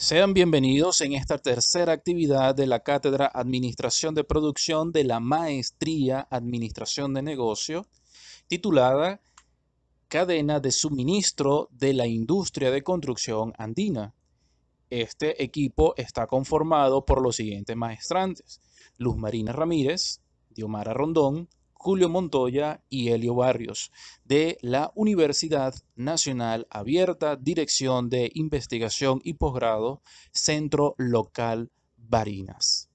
Sean bienvenidos en esta tercera actividad de la Cátedra Administración de Producción de la Maestría Administración de Negocio, titulada Cadena de Suministro de la Industria de Construcción Andina. Este equipo está conformado por los siguientes maestrantes: Luz Marina Ramírez, Diomara Rondón, Julio Montoya y Helio Barrios, de la Universidad Nacional Abierta, Dirección de Investigación y Posgrado, Centro Local Barinas.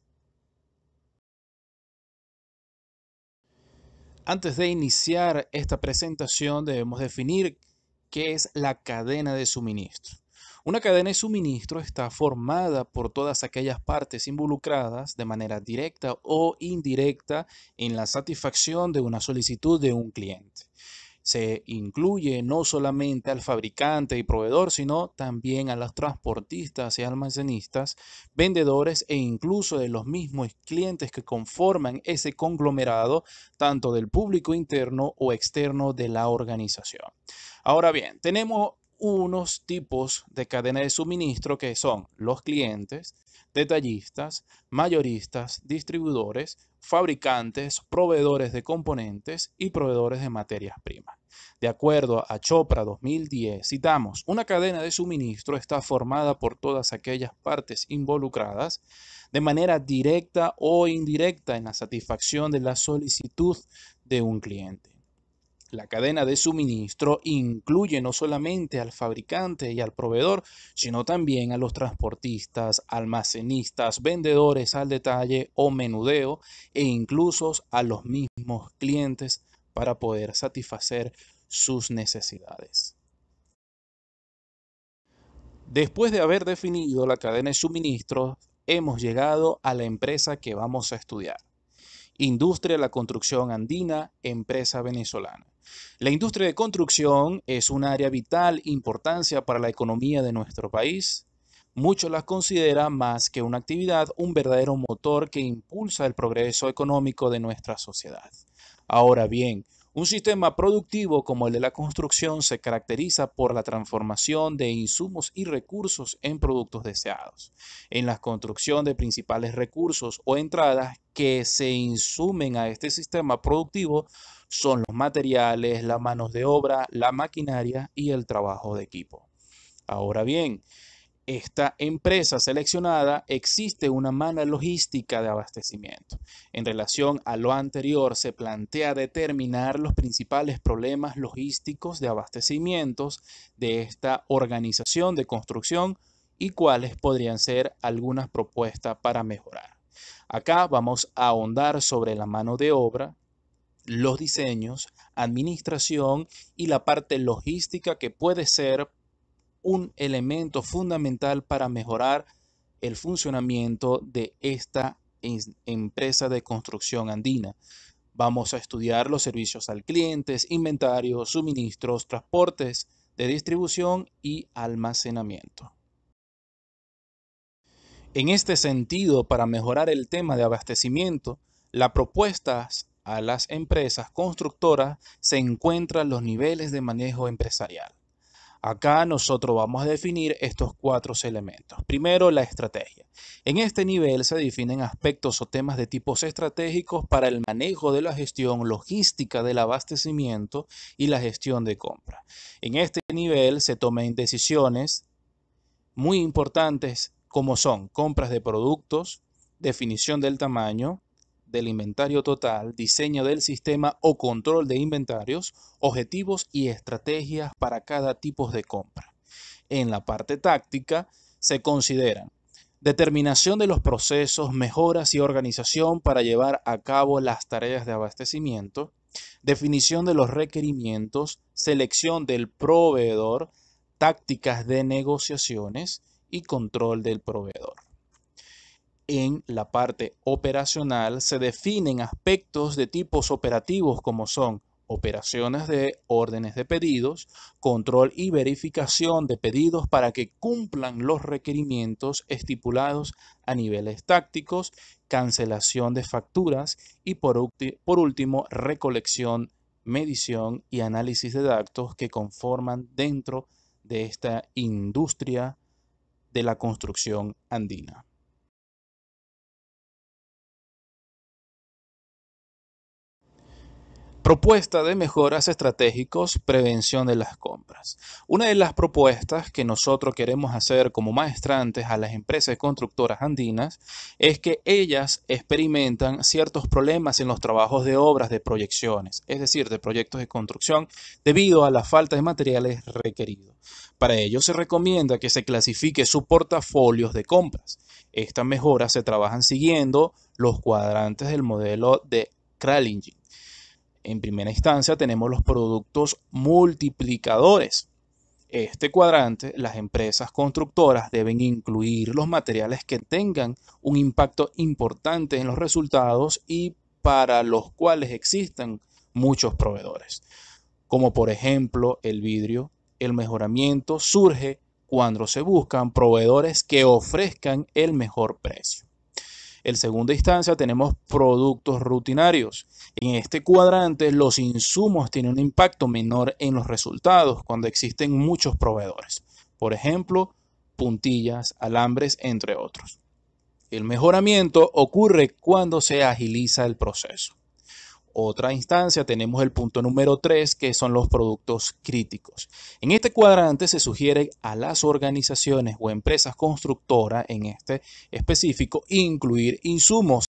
Antes de iniciar esta presentación debemos definir qué es la cadena de suministro. Una cadena de suministro está formada por todas aquellas partes involucradas de manera directa o indirecta en la satisfacción de una solicitud de un cliente. Se incluye no solamente al fabricante y proveedor, sino también a los transportistas y almacenistas, vendedores e incluso de los mismos clientes que conforman ese conglomerado, tanto del público interno o externo de la organización. Ahora bien, tenemos unos tipos de cadena de suministro que son los clientes, detallistas, mayoristas, distribuidores, fabricantes, proveedores de componentes y proveedores de materias primas. De acuerdo a Chopra 2010, citamos, una cadena de suministro está formada por todas aquellas partes involucradas de manera directa o indirecta en la satisfacción de la solicitud de un cliente. La cadena de suministro incluye no solamente al fabricante y al proveedor, sino también a los transportistas, almacenistas, vendedores al detalle o menudeo e incluso a los mismos clientes para poder satisfacer sus necesidades. Después de haber definido la cadena de suministro, hemos llegado a la empresa que vamos a estudiar. Industria de la Construcción Andina, empresa venezolana. La industria de construcción es un área vital importancia para la economía de nuestro país. Muchos las consideran más que una actividad, un verdadero motor que impulsa el progreso económico de nuestra sociedad. Ahora bien, un sistema productivo como el de la construcción se caracteriza por la transformación de insumos y recursos en productos deseados, en la construcción de principales recursos o entradas que se insumen a este sistema productivo son los materiales, las manos de obra, la maquinaria y el trabajo de equipo. Ahora bien, esta empresa seleccionada existe una mala logística de abastecimiento. En relación a lo anterior, se plantea determinar los principales problemas logísticos de abastecimientos de esta organización de construcción y cuáles podrían ser algunas propuestas para mejorar. Acá vamos a ahondar sobre la mano de obra, los diseños, administración y la parte logística que puede ser un elemento fundamental para mejorar el funcionamiento de esta em, empresa de construcción andina. Vamos a estudiar los servicios al cliente, inventario suministros, transportes de distribución y almacenamiento. En este sentido, para mejorar el tema de abastecimiento, las propuestas a las empresas constructoras se encuentran los niveles de manejo empresarial. Acá nosotros vamos a definir estos cuatro elementos. Primero, la estrategia. En este nivel se definen aspectos o temas de tipos estratégicos para el manejo de la gestión logística del abastecimiento y la gestión de compra. En este nivel se toman decisiones muy importantes como son compras de productos, definición del tamaño, del inventario total, diseño del sistema o control de inventarios, objetivos y estrategias para cada tipo de compra. En la parte táctica se consideran determinación de los procesos, mejoras y organización para llevar a cabo las tareas de abastecimiento, definición de los requerimientos, selección del proveedor, tácticas de negociaciones y control del proveedor en la parte operacional se definen aspectos de tipos operativos como son operaciones de órdenes de pedidos, control y verificación de pedidos para que cumplan los requerimientos estipulados a niveles tácticos, cancelación de facturas y por, último recolección, medición y análisis de datos que conforman dentro de esta industria de la construcción andina. Propuesta de mejoras estratégicos, prevención de las compras. Una de las propuestas que nosotros queremos hacer como maestrantes a las empresas constructoras andinas es que ellas experimentan ciertos problemas en los trabajos de obras de proyecciones, es decir, de proyectos de construcción, debido a la falta de materiales requeridos. Para ello se recomienda que se clasifique su portafolios de compras. Estas mejoras se trabajan siguiendo los cuadrantes del modelo de Kralingi en primera instancia tenemos los productos multiplicadores. Este cuadrante, las empresas constructoras deben incluir los materiales que tengan un impacto importante en los resultados y para los cuales existan muchos proveedores, como por ejemplo el vidrio. El mejoramiento surge cuando se buscan proveedores que ofrezcan el mejor precio. En segunda instancia tenemos productos rutinarios. En este cuadrante los insumos tienen un impacto menor en los resultados cuando existen muchos proveedores. Por ejemplo, puntillas, alambres, entre otros. El mejoramiento ocurre cuando se agiliza el proceso otra instancia tenemos el punto número 3, que son los productos críticos. En este cuadrante se sugiere a las organizaciones o empresas constructoras, en este específico, incluir insumos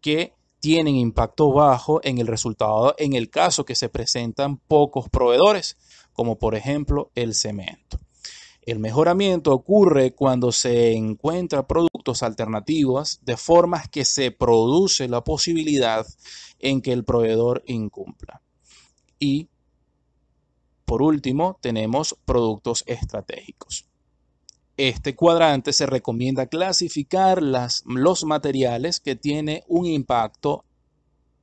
que tienen impacto bajo en el resultado en el caso que se presentan pocos proveedores, como por ejemplo el cemento. El mejoramiento ocurre cuando se encuentran productos alternativos de formas que se produce la posibilidad en que el proveedor incumpla. Y por último, tenemos productos estratégicos. Este cuadrante se recomienda clasificar los materiales que tienen un impacto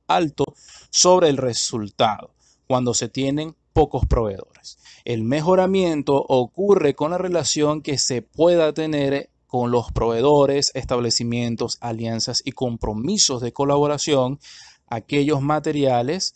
alto sobre el resultado cuando se tienen pocos proveedores. El mejoramiento ocurre con la relación que se pueda tener con los proveedores, establecimientos, alianzas y compromisos de colaboración. Aquellos materiales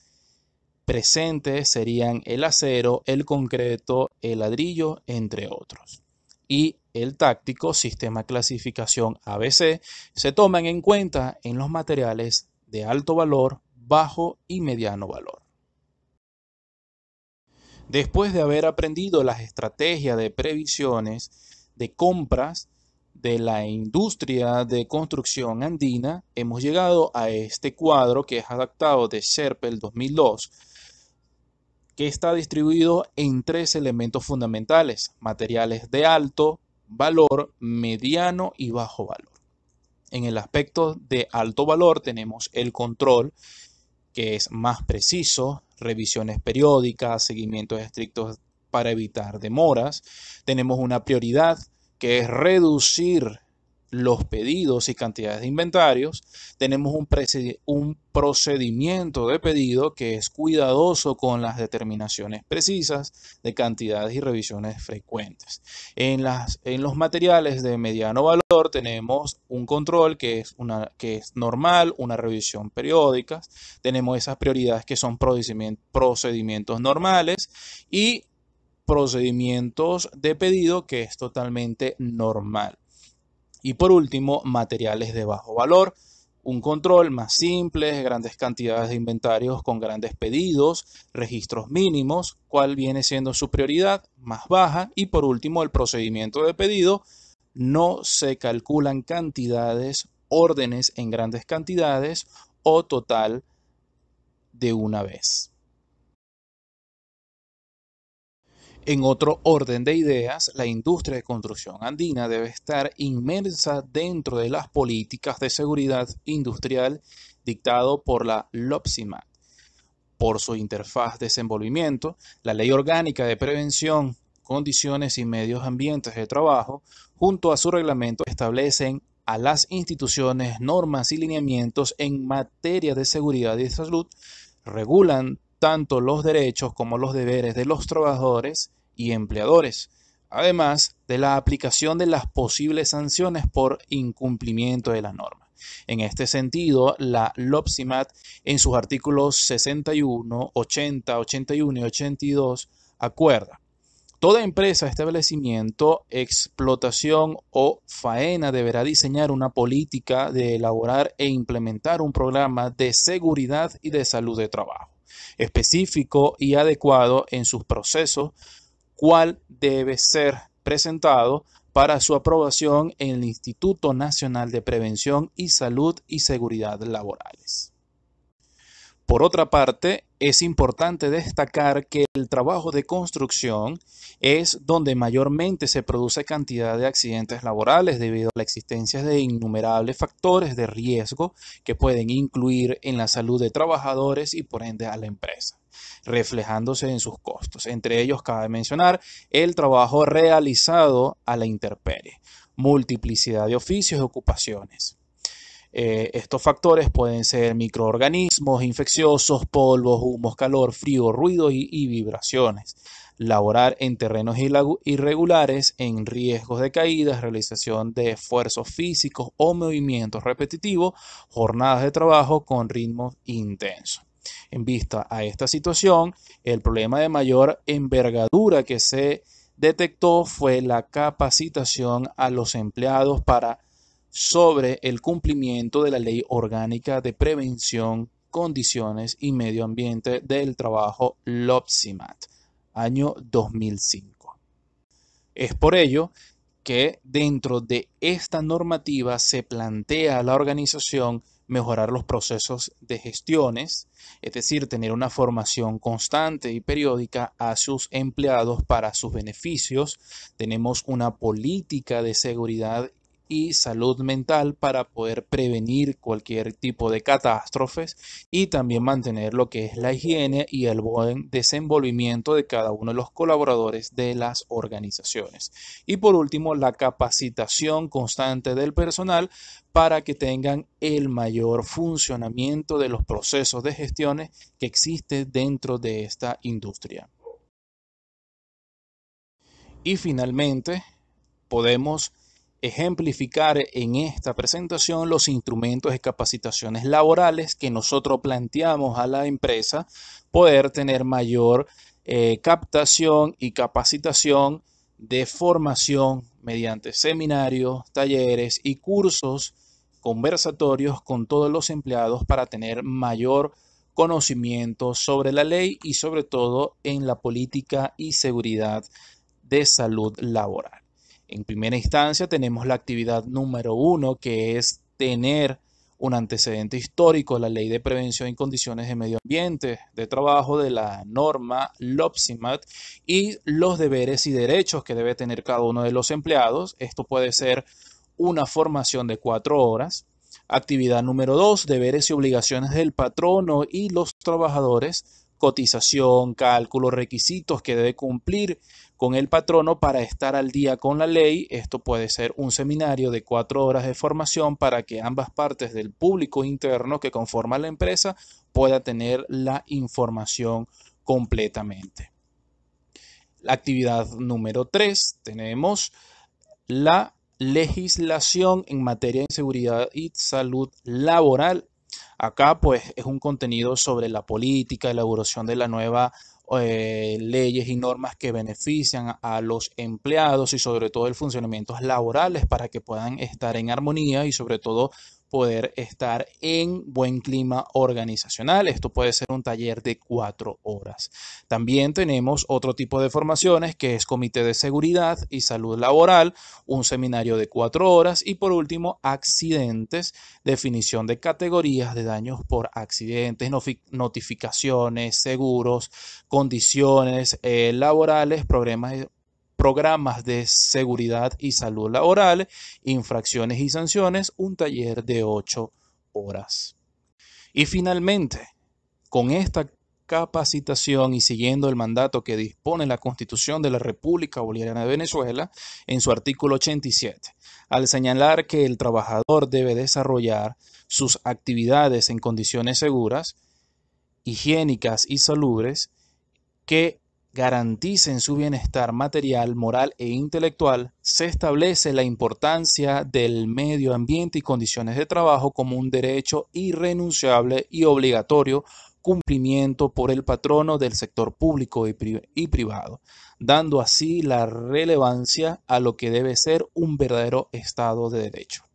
presentes serían el acero, el concreto, el ladrillo, entre otros. Y el táctico, sistema clasificación ABC, se toman en cuenta en los materiales de alto valor, bajo y mediano valor después de haber aprendido las estrategias de previsiones de compras de la industria de construcción andina, hemos llegado a este cuadro que es adaptado de Serpel 2002, que está distribuido en tres elementos fundamentales, materiales de alto valor, mediano y bajo valor. En el aspecto de alto valor tenemos el control, que es más preciso, revisiones periódicas, seguimientos estrictos para evitar demoras. Tenemos una prioridad que es reducir los pedidos y cantidades de inventarios. Tenemos un, un, procedimiento de pedido que es cuidadoso con las determinaciones precisas de cantidades y revisiones frecuentes. En, las, en los materiales de mediano valor tenemos un control que es, una, que es normal, una revisión periódica. Tenemos esas prioridades que son procedimientos normales y procedimientos de pedido que es totalmente normal. Y por último, materiales de bajo valor. Un control más simple, grandes cantidades de inventarios con grandes pedidos, registros mínimos, cuál viene siendo su prioridad más baja y por último el procedimiento de pedido. No se calculan cantidades, órdenes en grandes cantidades o total de una vez. En otro orden de ideas, la industria de construcción andina debe estar inmersa dentro de las políticas de seguridad industrial dictado por la LOPSIMA. Por su interfaz de desenvolvimiento, la Ley Orgánica de Prevención, Condiciones y Medios Ambientes de Trabajo, junto a su reglamento, establecen a las instituciones normas y lineamientos en materia de seguridad y salud, regulan tanto los derechos como los deberes de los trabajadores y empleadores, además de la aplicación de las posibles sanciones por incumplimiento de la norma. En este sentido, la LOPSIMAT en sus artículos 61, 80, 81 y 82 acuerda. Toda empresa, establecimiento, explotación o faena deberá diseñar una política de elaborar e implementar un programa de seguridad y de salud de trabajo específico y adecuado en sus procesos cual debe ser presentado para su aprobación en el Instituto Nacional de Prevención y Salud y Seguridad Laborales. Por otra parte, es importante destacar que el trabajo de construcción es donde mayormente se produce cantidad de accidentes laborales debido a la existencia de innumerables factores de riesgo que pueden incluir en la salud de trabajadores y por ende a la empresa reflejándose en sus costos. Entre ellos cabe mencionar el trabajo realizado a la intemperie, multiplicidad de oficios y ocupaciones. Eh, estos factores pueden ser microorganismos infecciosos, polvos, humos, calor, frío, ruido y, y vibraciones laborar en terrenos irregulares, en riesgos de caídas, realización de esfuerzos físicos o movimientos repetitivos, jornadas de trabajo con ritmos intensos. En vista a esta situación, el problema de mayor envergadura que se detectó fue la capacitación a los empleados para sobre el cumplimiento de la Ley Orgánica de Prevención, Condiciones y Medio Ambiente del Trabajo LOPSIMAT, año 2005. Es por ello que dentro de esta normativa se plantea a la organización mejorar los procesos de gestiones, es decir, tener una formación constante y periódica a sus empleados para sus beneficios. Tenemos una política de seguridad y salud mental para poder prevenir cualquier tipo de catástrofes y también mantener lo que es la higiene y el buen desenvolvimiento de cada uno de los colaboradores de las organizaciones. Y por último, la capacitación constante del personal para que tengan el mayor funcionamiento de los procesos de gestiones que existen dentro de esta industria. Y finalmente, podemos ejemplificar en esta presentación los instrumentos de capacitaciones laborales que nosotros planteamos a la empresa poder tener mayor eh, captación y capacitación de formación mediante seminarios, talleres y cursos conversatorios con todos los empleados para tener mayor conocimiento sobre la ley y sobre todo en la política y seguridad de salud laboral. En primera instancia tenemos la actividad número uno, que es tener un antecedente histórico, la ley de prevención en condiciones de medio ambiente, de trabajo, de la norma LOPSIMAT y los deberes y derechos que debe tener cada uno de los empleados. Esto puede ser una formación de cuatro horas. Actividad número dos, deberes y obligaciones del patrono y los trabajadores cotización, cálculo, requisitos que debe cumplir con el patrono para estar al día con la ley. Esto puede ser un seminario de cuatro horas de formación para que ambas partes del público interno que conforma la empresa pueda tener la información completamente. La actividad número tres, tenemos la legislación en materia de seguridad y salud laboral Acá pues es un contenido sobre la política, elaboración de las nuevas eh, leyes y normas que benefician a los empleados y sobre todo el funcionamiento laboral para que puedan estar en armonía y sobre todo poder estar en buen clima organizacional. Esto puede ser un taller de cuatro horas. También tenemos otro tipo de formaciones que es comité de seguridad y salud laboral, un seminario de cuatro horas y por último accidentes, definición de categorías de daños por accidentes, notificaciones, seguros, condiciones eh, laborales, problemas programas de seguridad y salud laboral, infracciones y sanciones, un taller de ocho horas. Y finalmente, con esta capacitación y siguiendo el mandato que dispone la Constitución de la República Bolivariana de Venezuela en su artículo 87, al señalar que el trabajador debe desarrollar sus actividades en condiciones seguras, higiénicas y salubres, que garanticen su bienestar material, moral e intelectual, se establece la importancia del medio ambiente y condiciones de trabajo como un derecho irrenunciable y obligatorio cumplimiento por el patrono del sector público y, privado, dando así la relevancia a lo que debe ser un verdadero Estado de Derecho.